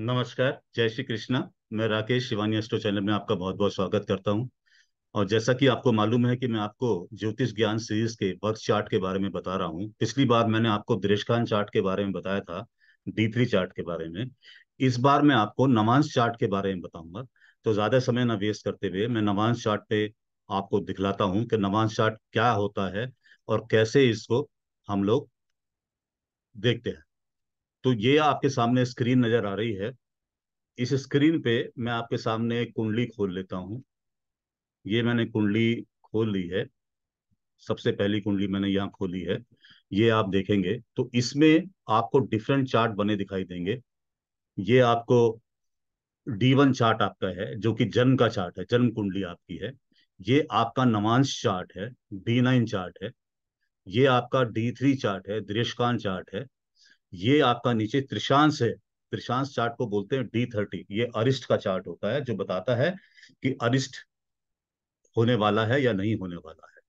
नमस्कार जय श्री कृष्णा मैं राकेश शिवानी एस्ट्रो चैनल में आपका बहुत बहुत स्वागत करता हूं और जैसा कि आपको मालूम है कि मैं आपको ज्योतिष ज्ञान सीरीज के वर्क चार्ट के बारे में बता रहा हूं पिछली बार मैंने आपको दृष्टान चार्ट के बारे में बताया था डी चार्ट के बारे में इस बार मैं आपको नवांश चार्ट के बारे में बताऊंगा तो ज्यादा समय ना वेस्ट करते हुए मैं नवांश चार्ट पे आपको दिखलाता हूँ कि नवांश चार्ट क्या होता है और कैसे इसको हम लोग देखते हैं तो ये आपके सामने स्क्रीन नजर आ रही है इस स्क्रीन पे मैं आपके सामने एक कुंडली खोल लेता हूँ ये मैंने कुंडली खोल ली है सबसे पहली कुंडली मैंने यहाँ खोली है ये आप देखेंगे तो इसमें आपको डिफरेंट चार्ट बने दिखाई देंगे ये आपको डी वन चार्ट आपका है जो कि जन्म का चार्ट है जन्म कुंडली आपकी है ये आपका नमांश चार्ट है डी नाइन चार्ट है ये आपका डी थ्री चार्ट है दृश्कान चार्ट है ये आपका नीचे त्रिशांश है त्रिशांश चार्ट को बोलते हैं डी थर्टी ये अरिष्ट का चार्ट होता है जो बताता है कि अरिष्ट होने वाला है या नहीं होने वाला है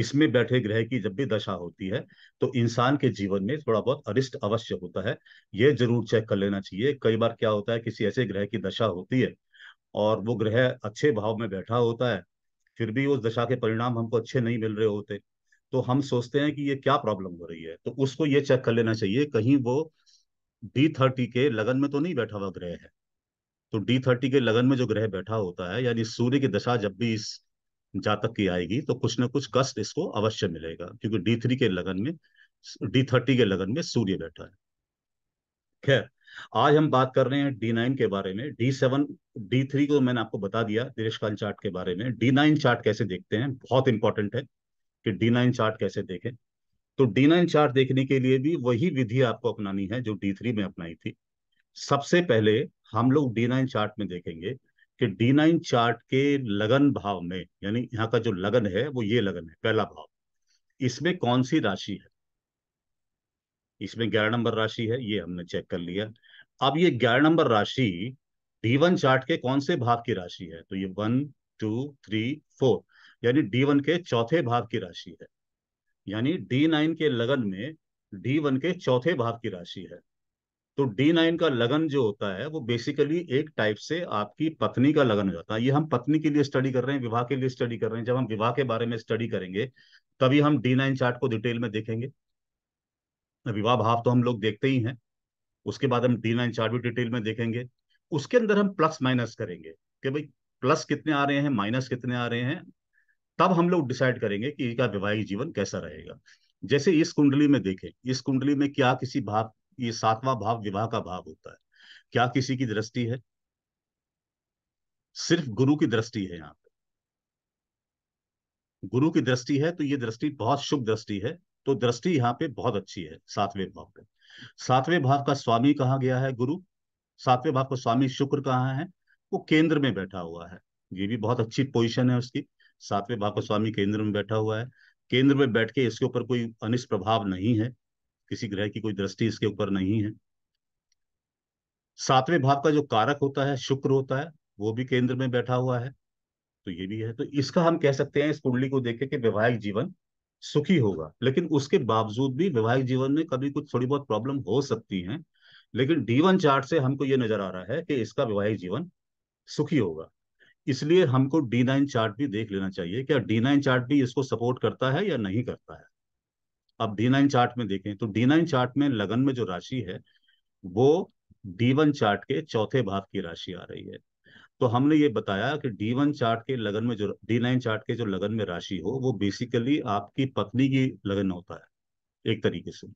इसमें बैठे ग्रह की जब भी दशा होती है तो इंसान के जीवन में थोड़ा बहुत अरिष्ट अवश्य होता है ये जरूर चेक कर लेना चाहिए कई बार क्या होता है किसी ऐसे ग्रह की दशा होती है और वो ग्रह अच्छे भाव में बैठा होता है फिर भी उस दशा के परिणाम हमको अच्छे नहीं मिल रहे होते तो हम सोचते हैं कि ये क्या प्रॉब्लम हो रही है तो उसको ये चेक कर लेना चाहिए कहीं वो डी थर्टी के लगन में तो नहीं बैठा हुआ ग्रह है तो डी थर्टी के लगन में जो ग्रह बैठा होता है यानी सूर्य की दशा जब भी इस जातक की आएगी तो कुछ ना कुछ कष्ट इसको अवश्य मिलेगा क्योंकि डी थ्री के लगन में डी थर्टी के लगन में सूर्य बैठा है खैर आज हम बात कर रहे हैं डी नाइन के बारे में डी सेवन डी थ्री को मैंने आपको बता दिया दीर्घकाल चार्ट के बारे में डी नाइन चार्ट कैसे देखते हैं बहुत इंपॉर्टेंट है कि डी नाइन चार्ट कैसे देखें तो डी नाइन चार्ट देखने के लिए भी वही विधि आपको अपनानी है जो डी थ्री में अपनाई थी सबसे पहले हम लोग डी नाइन चार्ट में देखेंगे कि डी नाइन चार्ट के लगन भाव में यानी यहाँ का जो लगन है वो ये लगन है पहला भाव इसमें कौन सी राशि है इसमें ग्यारह नंबर राशि है ये हमने चेक कर लिया अब ये ग्यारह नंबर राशि डी वन चार्ट के कौन से भाव की राशि है तो ये वन टू थ्री फोर यानी डी वन के चौथे भाव की राशि है यानी डी नाइन के लगन में डी वन के चौथे भाव की राशि है तो डी नाइन का लगन जो होता है वो बेसिकली एक टाइप से आपकी पत्नी का लगन हो जाता है ये हम पत्नी के लिए स्टडी कर रहे हैं विवाह के लिए स्टडी कर रहे हैं जब हम विवाह के बारे में स्टडी करेंगे तभी हम डी नाइन चार्ट को डिटेल में देखेंगे विवाह भाव तो हम लोग देखते ही हैं उसके बाद हम डी नाइन चार्ट भी डिटेल में देखेंगे उसके अंदर हम प्लस माइनस करेंगे कि भाई प्लस कितने आ रहे हैं माइनस कितने आ रहे हैं तब हम लोग डिसाइड करेंगे कि इनका वैवाहिक जीवन कैसा रहेगा जैसे इस कुंडली में देखें इस कुंडली में क्या किसी भाव ये सातवां भाव विवाह का भाव होता है क्या किसी की दृष्टि है सिर्फ गुरु की दृष्टि है यहाँ पे गुरु की दृष्टि है तो ये दृष्टि बहुत शुभ दृष्टि है तो दृष्टि यहाँ पे बहुत अच्छी है सातवें भाव पे सातवें भाव का स्वामी कहा गया है गुरु सातवें भाव का स्वामी शुक्र कहाँ है वो केंद्र में बैठा हुआ है ये भी बहुत अच्छी पोजिशन है उसकी सातवें भाव का स्वामी केंद्र में बैठा हुआ है केंद्र में बैठ के इसके ऊपर कोई अनिष्ट प्रभाव नहीं है किसी ग्रह की कोई दृष्टि इसके ऊपर नहीं है सातवें भाव का जो कारक होता है शुक्र होता है वो भी केंद्र में बैठा हुआ है तो ये भी है तो इसका हम कह सकते हैं इस कुंडली को देख के वैवाहिक जीवन सुखी होगा लेकिन उसके बावजूद भी वैवाहिक जीवन में कभी कुछ थोड़ी बहुत प्रॉब्लम हो सकती है लेकिन डीवन चार्ट से हमको ये नजर आ रहा है कि इसका वैवाहिक जीवन सुखी होगा इसलिए हमको डी नाइन चार्ट भी देख लेना चाहिए क्या डी नाइन चार्ट भी इसको सपोर्ट करता है या नहीं करता है अब डी नाइन चार्ट में देखें तो डी नाइन चार्ट में लगन में जो राशि है वो डी वन चार्ट के चौथे भाव की राशि आ रही है तो हमने ये बताया कि डी वन चार्ट के लगन में जो डी नाइन चार्ट के जो लगन में राशि हो वो बेसिकली आपकी पत्नी की लगन होता है एक तरीके से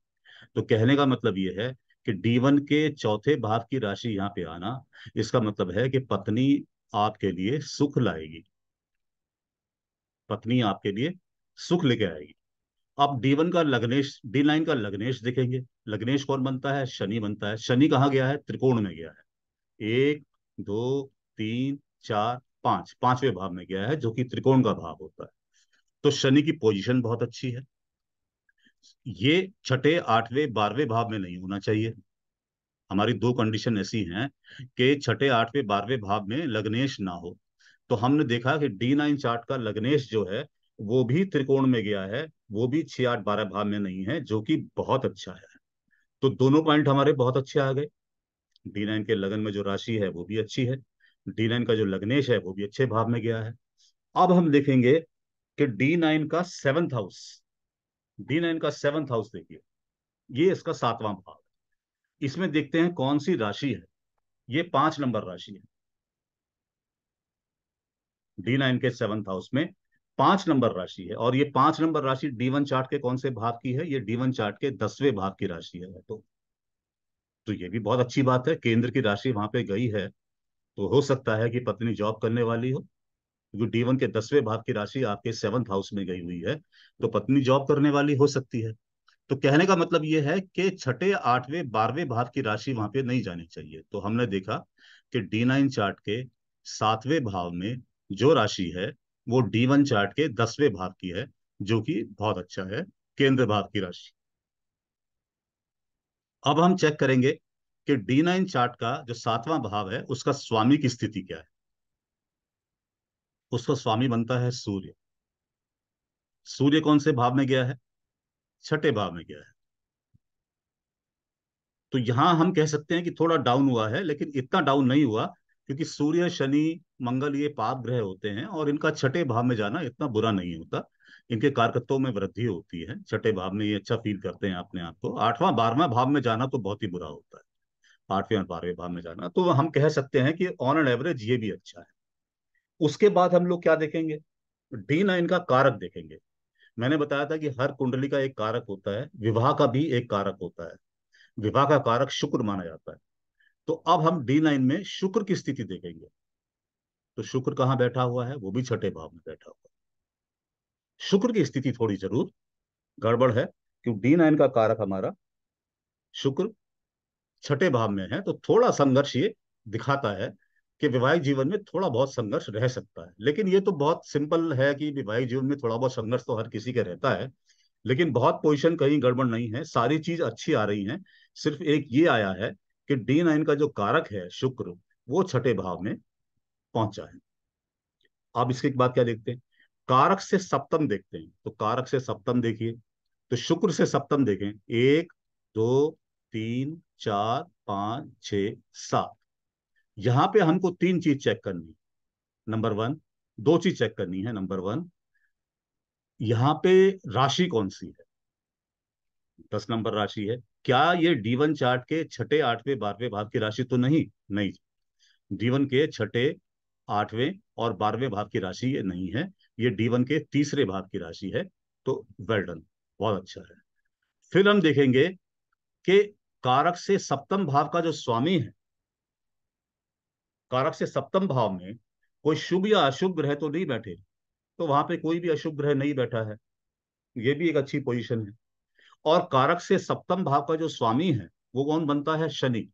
तो कहने का मतलब ये है कि डी वन के चौथे भाव की राशि यहाँ पे आना इसका मतलब है कि पत्नी आपके लिए सुख लाएगी पत्नी आपके लिए सुख लेके आएगी आप डी वन का लग्नेश डी नाइन का लग्नेश देखेंगे लग्नेश कौन बनता है शनि बनता है शनि कहाँ गया है त्रिकोण में गया है एक दो तीन चार पांच पांचवें भाव में गया है जो कि त्रिकोण का भाव होता है तो शनि की पोजिशन बहुत अच्छी है ये छठे आठवें बारहवें भाव में नहीं होना चाहिए हमारी दो कंडीशन ऐसी हैं कि छठे आठवें बारहवें भाव में लग्नेश ना हो तो हमने देखा कि डी नाइन चार्ट का लग्नेश जो है वो भी त्रिकोण में गया है वो भी छह आठ बारह भाव में नहीं है जो कि बहुत अच्छा है तो दोनों पॉइंट हमारे बहुत अच्छे आ गए डी नाइन के लगन में जो राशि है वो भी अच्छी है डी नाइन का जो लग्नेश है वो भी अच्छे भाव में गया है अब हम देखेंगे कि डी नाइन का सेवंथ हाउस डी नाइन का सेवंथ हाउस देखिए ये इसका सातवां भाव इसमें देखते हैं कौन सी राशि है ये पांच नंबर राशि है डी नाइन के सेवंथ हाउस में पांच नंबर राशि है और ये पांच नंबर राशि डी वन चार्ट के कौन से भाग की है ये डी वन चार्ट के दसवें भाग की राशि है तो तो ये भी बहुत अच्छी बात है केंद्र की राशि वहां पे गई है तो हो सकता है कि पत्नी जॉब करने वाली हो क्योंकि डी वन के दसवें भाग की राशि आपके सेवंथ हाउस में गई हुई है तो पत्नी जॉब करने वाली हो सकती है तो कहने का मतलब ये है कि छठे आठवें बारहवें भाव की राशि वहां पे नहीं जानी चाहिए तो हमने देखा कि डी नाइन चार्ट के सातवें भाव में जो राशि है वो डी वन चार्ट के दसवें भाव की है जो कि बहुत अच्छा है केंद्र भाव की राशि अब हम चेक करेंगे कि डी नाइन चार्ट का जो सातवां भाव है उसका स्वामी की स्थिति क्या है उसका स्वामी बनता है सूर्य सूर्य कौन से भाव में गया है छठे भाव में क्या है तो यहां हम कह सकते हैं कि थोड़ा डाउन हुआ है लेकिन इतना डाउन नहीं हुआ क्योंकि सूर्य शनि मंगल ये पाप ग्रह होते हैं और इनका छठे भाव में जाना इतना बुरा नहीं होता इनके कारकत्वों में वृद्धि होती है छठे भाव में ये अच्छा फील करते हैं अपने आप को आठवां बारहवा भाव में जाना तो बहुत ही बुरा होता है आठवें और बारहवें भाव में जाना तो हम कह सकते हैं कि ऑन एंड एवरेज ये भी अच्छा है उसके बाद हम लोग क्या देखेंगे डी नाइन का कारक देखेंगे मैंने बताया था कि हर कुंडली का एक कारक होता है विवाह का भी एक कारक होता है विवाह का कारक शुक्र माना जाता है तो अब हम डी नाइन में शुक्र की स्थिति देखेंगे तो शुक्र कहाँ बैठा हुआ है वो भी छठे भाव में बैठा हुआ है शुक्र की स्थिति थोड़ी जरूर गड़बड़ है क्योंकि डी नाइन का कारक हमारा शुक्र छठे भाव में है तो थोड़ा संघर्ष ये दिखाता है कि विवाहित जीवन में थोड़ा बहुत संघर्ष रह सकता है लेकिन ये तो बहुत सिंपल है कि विवाहिक जीवन में थोड़ा बहुत संघर्ष तो हर किसी के रहता है लेकिन बहुत पोजिशन कहीं गड़बड़ नहीं है सारी चीज अच्छी आ रही है सिर्फ एक ये आया है कि डी नाइन का जो कारक है शुक्र वो छठे भाव में पहुंचा है आप इसके बाद क्या देखते हैं कारक से सप्तम देखते हैं तो कारक से सप्तम देखिए तो शुक्र से सप्तम देखें एक दो तीन चार पांच छ सात यहां पे हमको तीन चीज चेक करनी नंबर वन दो चीज चेक करनी है नंबर वन यहाँ पे राशि कौन सी है दस नंबर राशि है क्या ये डीवन चार्ट के छठे आठवें बारहवें भाव की राशि तो नहीं नहीं डीवन के छठे आठवें और बारहवें भाव की राशि ये नहीं है ये डीवन के तीसरे भाव की राशि है तो वेल्डन बहुत अच्छा है फिर हम देखेंगे कि कारक से सप्तम भाव का जो स्वामी है कारक से सप्तम भाव में कोई शुभ या अशुभ ग्रह तो नहीं बैठे तो वहां पे कोई भी अशुभ ग्रह नहीं बैठा है ये भी एक अच्छी पोजीशन है और कारक से सप्तम भाव का जो स्वामी है वो कौन बनता है शनि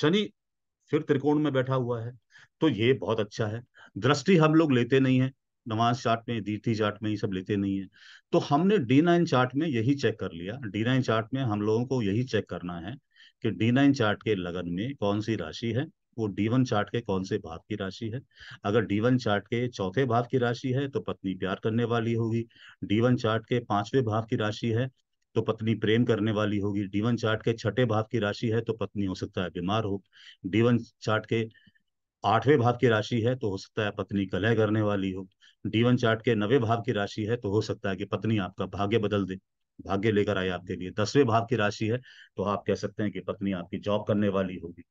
शनि फिर त्रिकोण में बैठा हुआ है तो ये बहुत अच्छा है दृष्टि हम लोग लेते नहीं है नमाज चार्ट में दीर्थि चार्ट में ये सब लेते नहीं है तो हमने डी नाइन चार्ट में यही चेक कर लिया डी नाइन चार्ट में हम लोगों को यही चेक करना है कि डी नाइन चार्ट के लगन में कौन सी राशि है वो डी वन चार्ट के कौन से भाव की राशि है अगर डी वन चार्ट के चौथे भाव की राशि है तो पत्नी प्यार करने वाली होगी डी वन चार्ट के पांचवें भाव की राशि है तो पत्नी प्रेम करने वाली होगी डी वन चार्ट के छठे भाव की राशि है तो पत्नी हो सकता है बीमार हो डी वन चार्ट के आठवें भाव की राशि है तो हो सकता है पत्नी कलह करने वाली हो डी वन चार्ट के नवे भाव की राशि है तो हो सकता है कि पत्नी आपका भाग्य बदल दे भाग्य लेकर आए आपके लिए दसवें भाव की राशि है तो आप कह सकते हैं कि पत्नी आपकी जॉब करने वाली होगी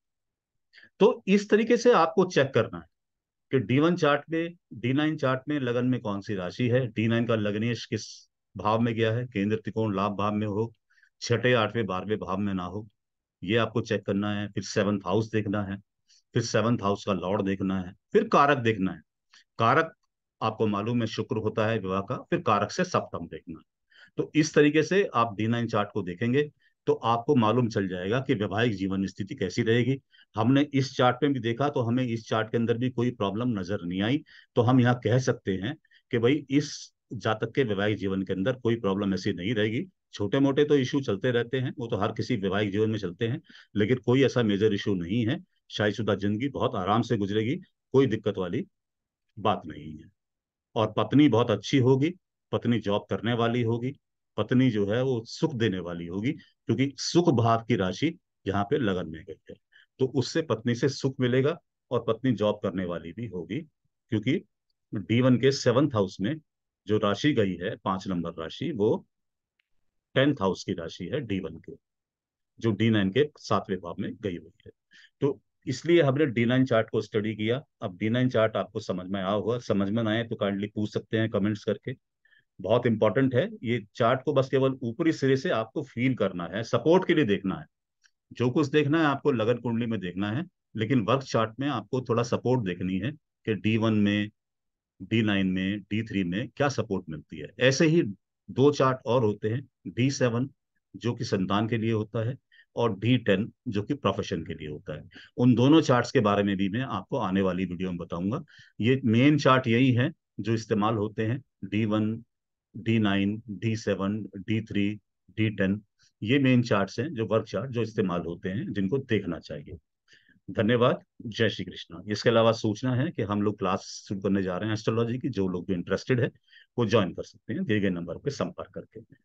तो इस तरीके से आपको चेक करना है कि डी वन चार्ट में डी नाइन चार्ट में लगन में कौन सी राशि है डी नाइन का लग्नेश किस भाव में गया है केंद्र त्रिकोण लाभ भाव में हो छठे आठवें बारहवें भाव में ना हो ये आपको चेक करना है फिर सेवंथ हाउस देखना है फिर सेवंथ हाउस का लॉर्ड देखना है फिर कारक देखना है कारक आपको मालूम है शुक्र होता है विवाह का फिर कारक से सप्तम देखना है तो इस तरीके से आप डी नाइन चार्ट को देखेंगे तो आपको मालूम चल जाएगा कि वैवाहिक जीवन स्थिति कैसी रहेगी हमने इस चार्ट में भी देखा तो हमें इस चार्ट के अंदर भी कोई प्रॉब्लम नजर नहीं आई तो हम यहाँ कह सकते हैं कि भाई इस जातक के वैवाहिक जीवन के अंदर कोई प्रॉब्लम ऐसी नहीं रहेगी छोटे मोटे तो इशू चलते रहते हैं वो तो हर किसी वैवाहिक जीवन में चलते हैं लेकिन कोई ऐसा मेजर इशू नहीं है शादीशुदा जिंदगी बहुत आराम से गुजरेगी कोई दिक्कत वाली बात नहीं है और पत्नी बहुत अच्छी होगी पत्नी जॉब करने वाली होगी पत्नी जो है वो सुख देने वाली होगी क्योंकि सुख भाव की राशि यहाँ पे लगन में गई है तो उससे पत्नी से सुख मिलेगा और पत्नी जॉब करने वाली भी होगी क्योंकि डी वन के सेवंथ हाउस में जो राशि गई है पांच नंबर राशि वो टेंथ हाउस की राशि है डी वन के जो डी नाइन के सातवें भाव में गई हुई है तो इसलिए हमने डी नाइन चार्ट को स्टडी किया अब डी नाइन चार्ट आपको समझ में आया हुआ समझ में आए तो काइंडली पूछ सकते हैं कमेंट्स करके बहुत इंपॉर्टेंट है ये चार्ट को बस केवल ऊपरी सिरे से आपको फील करना है सपोर्ट के लिए देखना है जो कुछ देखना है आपको लगन कुंडली में देखना है लेकिन वर्क चार्ट में आपको थोड़ा सपोर्ट देखनी है कि डी वन में डी नाइन में डी थ्री में क्या सपोर्ट मिलती है ऐसे ही दो चार्ट और होते हैं डी सेवन जो कि संतान के लिए होता है और डी टेन जो कि प्रोफेशन के लिए होता है उन दोनों चार्ट्स के बारे में भी मैं आपको आने वाली वीडियो में बताऊंगा ये मेन चार्ट यही है जो इस्तेमाल होते हैं D one D nine D seven D three D ten ये मेन चार्ट्स हैं जो वर्क चार्ट जो इस्तेमाल होते हैं जिनको देखना चाहिए धन्यवाद जय श्री कृष्णा इसके अलावा सूचना है कि हम लोग क्लास शुरू करने जा रहे हैं एस्ट्रोलॉजी की जो लोग भी इंटरेस्टेड है वो ज्वाइन कर सकते हैं दिए गए नंबर पर संपर्क करके